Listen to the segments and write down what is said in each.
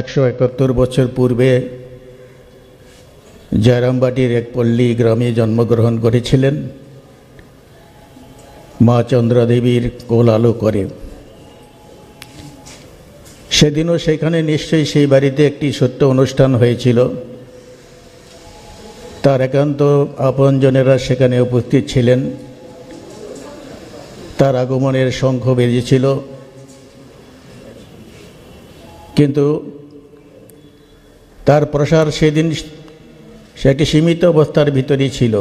একশো একাত্তর বছর পূর্বে জয়রামবাটির এক পল্লী গ্রামে জন্মগ্রহণ করেছিলেন মা চন্দ্রাদেবীর কোল আলো করে সেদিনও সেখানে নিশ্চয়ই সেই বাড়িতে একটি সত্য অনুষ্ঠান হয়েছিল তার একান্ত আপনজনেরা সেখানে উপস্থিত ছিলেন তার আগমনের শঙ্খ বেজেছিল কিন্তু তার প্রসার সেদিন সে একটি সীমিত অবস্থার ভিতরেই ছিল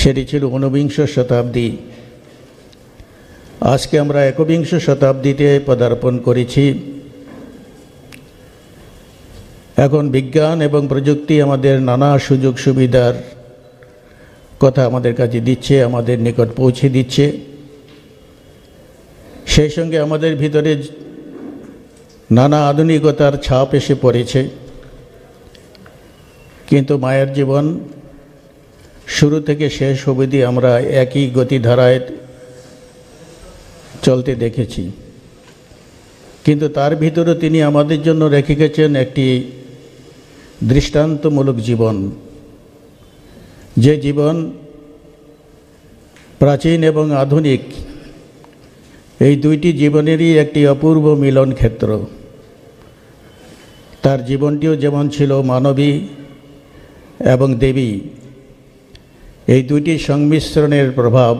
সেটি ছিল ঊনবিংশ শতাব্দী আজকে আমরা একবিংশ শতাব্দীতে পদার্পণ করেছি এখন বিজ্ঞান এবং প্রযুক্তি আমাদের নানা সুযোগ সুবিধার কথা আমাদের কাছে দিচ্ছে আমাদের নিকট পৌঁছে দিচ্ছে সেই সঙ্গে আমাদের ভিতরে নানা আধুনিকতার ছাপ এসে পড়েছে কিন্তু মায়ের জীবন শুরু থেকে শেষ অবধি আমরা একই গতিধারায় চলতে দেখেছি কিন্তু তার ভিতরে তিনি আমাদের জন্য রেখে গেছেন একটি দৃষ্টান্তমূলক জীবন যে জীবন প্রাচীন এবং আধুনিক এই দুইটি জীবনেরই একটি অপূর্ব মিলন ক্ষেত্র তার জীবনটিও যেমন ছিল মানবী এবং দেবী এই দুইটি সংমিশ্রণের প্রভাব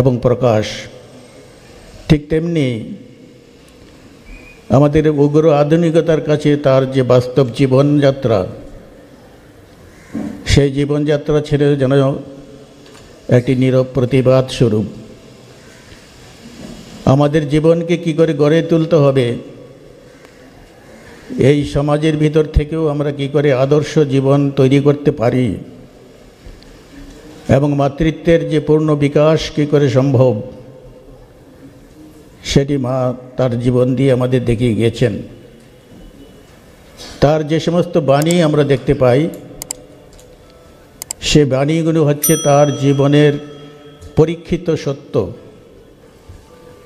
এবং প্রকাশ ঠিক তেমনি আমাদের উগ্র আধুনিকতার কাছে তার যে বাস্তব জীবনযাত্রা সেই জীবনযাত্রা ছিল যেন একটি নীরব প্রতিবাদ স্বরূপ আমাদের জীবনকে কি করে গড়ে তুলতে হবে এই সমাজের ভিতর থেকেও আমরা কি করে আদর্শ জীবন তৈরি করতে পারি এবং মাতৃত্বের যে পূর্ণ বিকাশ কি করে সম্ভব সেটি মা তার জীবন দিয়ে আমাদের দেখিয়ে গিয়েছেন তার যে সমস্ত বাণী আমরা দেখতে পাই সে বাণীগুলো হচ্ছে তার জীবনের পরীক্ষিত সত্য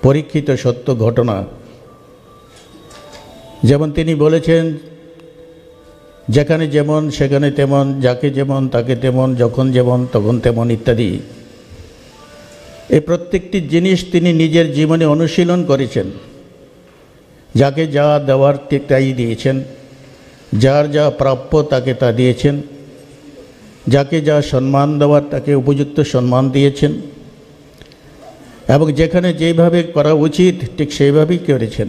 পরীক্ষিত সত্য ঘটনা যেমন তিনি বলেছেন যেখানে যেমন সেখানে তেমন যাকে যেমন তাকে তেমন যখন যেমন তখন তেমন ইত্যাদি এই প্রত্যেকটি জিনিস তিনি নিজের জীবনে অনুশীলন করেছেন যাকে যা দেওয়ার তাই দিয়েছেন যার যা প্রাপ্য তাকে তা দিয়েছেন যাকে যা সম্মান দেওয়ার তাকে উপযুক্ত সম্মান দিয়েছেন এবং যেখানে যেভাবে করা উচিত ঠিক সেইভাবেই করেছেন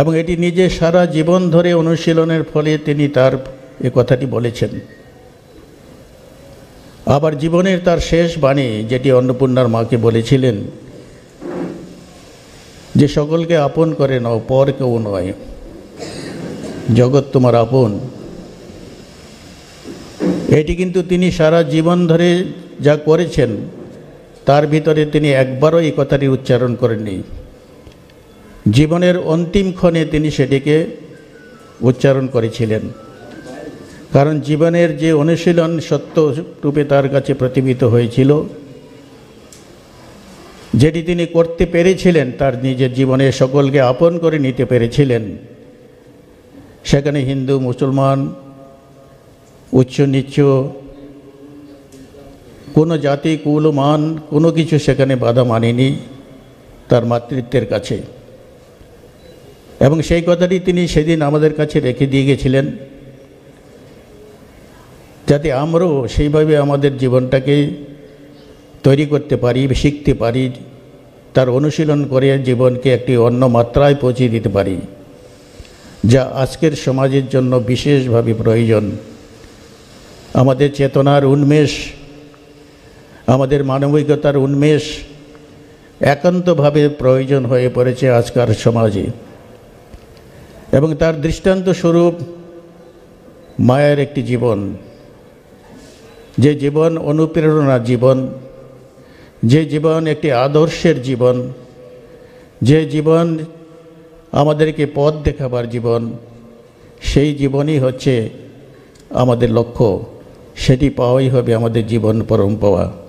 এবং এটি নিজে সারা জীবন ধরে অনুশীলনের ফলে তিনি তার এ কথাটি বলেছেন আবার জীবনের তার শেষ বাণী যেটি অন্নপূর্ণার মাকে বলেছিলেন যে সকলকে আপন করে নাও পর কেউ নয় জগৎ তোমার আপন এটি কিন্তু তিনি সারা জীবন ধরে যা করেছেন তার ভিতরে তিনি একবারও এই কথাটি উচ্চারণ করেননি জীবনের অন্তিম ক্ষণে তিনি সেটিকে উচ্চারণ করেছিলেন কারণ জীবনের যে অনুশীলন সত্য রূপে তার কাছে প্রতিবিত হয়েছিল যেটি তিনি করতে পেরেছিলেন তার নিজের জীবনে সকলকে আপন করে নিতে পেরেছিলেন সেখানে হিন্দু মুসলমান উচ্চ নিচ্চ কোনো জাতি কুল মান কোনো কিছু সেখানে বাধা মানেনি তার মাতৃত্বের কাছে এবং সেই কথাটি তিনি সেদিন আমাদের কাছে রেখে দিয়ে গেছিলেন যাতে আমরাও সেইভাবে আমাদের জীবনটাকে তৈরি করতে পারি শিখতে পারি তার অনুশীলন করে জীবনকে একটি অন্য মাত্রায় পৌঁছে দিতে পারি যা আজকের সমাজের জন্য বিশেষভাবে প্রয়োজন আমাদের চেতনার উন্মেষ আমাদের মানবিকতার উন্মেষ একান্তভাবে প্রয়োজন হয়ে পড়েছে আজকার সমাজে এবং তার দৃষ্টান্ত স্বরূপ মায়ের একটি জীবন যে জীবন অনুপ্রেরণার জীবন যে জীবন একটি আদর্শের জীবন যে জীবন আমাদেরকে পথ দেখাবার জীবন সেই জীবনই হচ্ছে আমাদের লক্ষ্য সেটি পাওয়াই হবে আমাদের জীবন পরম্পরা